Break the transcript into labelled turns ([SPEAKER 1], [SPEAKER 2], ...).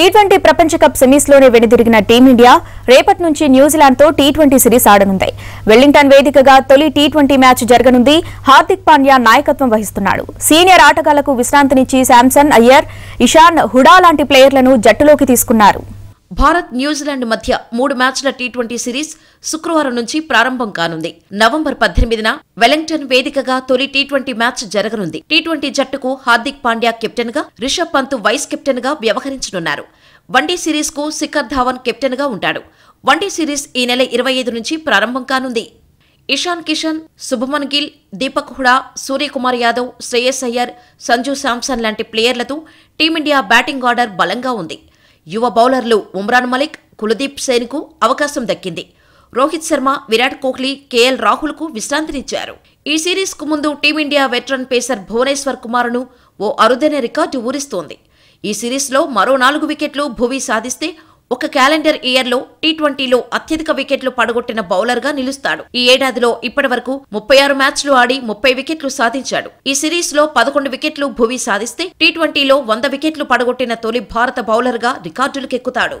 [SPEAKER 1] tea twenty ప్రపంచ cup సెమీస్లోనే వెనుదిరిగిన టీమిండియా రేపటి నుంచి న్యూజిలాండ్తో టీ ట్వంటీ సిరీస్ ఆడనుంది వెల్లింగ్టన్ వేదికగా తొలి టీ ట్వంటీ మ్యాచ్ జరగనుంది హార్దిక్ పాండ్యా నాయకత్వం వహిస్తున్నాడు సీనియర్ ఆటగాళ్లకు విశ్రాంతినిచ్చి శాంసన్ అయ్యర్ ఇషాన్ హుడా లాంటి ప్లేయర్లను జట్టులోకి తీసుకున్నారు
[SPEAKER 2] భారత్ న్యూజిలాండ్ మధ్య మూడు మ్యాచ్ల టీ ట్వంటీ సిరీస్ శుక్రవారం నుంచి ప్రారంభం కానుంది నవంబర్ పద్దెనిమిదిన వెలింగ్టన్ వేదికగా తొలి టీ ట్వంటీ మ్యాచ్ జరగనుంది టీ ట్వంటీ జట్టుకు హార్దిక్ పాండ్యా కెప్టెన్ గా రిషబ్ పంత్ వైస్ కెప్టెన్ గా వ్యవహరించనున్నారు వన్డే సిరీస్ కు శిఖర్ ధావన్ కెప్టెన్ గా ఉంటాడు వన్డే సిరీస్ ఈ నెల ఇరవై ఐదు నుంచి ప్రారంభం కానుంది ఇషాన్ కిషన్ శుభమన్ గిల్ దీపక్ హుడా సూర్యకుమార్ యాదవ్ శ్రేయస్ అయ్యర్ సంజు శాంసన్ లాంటి ప్లేయర్లతో టీమిండియా బ్యాటింగ్ ఆర్డర్ బలంగా ఉంది యువ బౌలర్లు ఉమ్రాన్ మలిక్ కులదీప్ సేన్కు అవకాశం దక్కింది రోహిత్ శర్మ విరాట్ కోహ్లీ కేఎల్ రాహుల్కు విశ్రాంతినిచ్చారు ఈ సిరీస్కు ముందు టీమిండియా వెటరన్ పేసర్ భువనేశ్వర్ కుమారును ఓ అరుదైన రికార్డు ఊరిస్తోంది ఈ సిరీస్లో మరో నాలుగు వికెట్లు భువి సాధిస్తే ఒక క్యాలెండర్ ఇయర్లో టీ ట్వంటీలో అత్యధిక వికెట్లు పడగొట్టిన బౌలర్గా నిలుస్తాడు ఈ ఏడాదిలో వరకు ముప్పై ఆరు మ్యాచ్లు ఆడి ముప్పై వికెట్లు సాధించాడు ఈ సిరీస్లో పదకొండు వికెట్లు భువి సాధిస్తే టీ ట్వంటీలో వంద వికెట్లు పడగొట్టిన తొలి భారత బౌలర్గా రికార్డులకెక్కుతాడు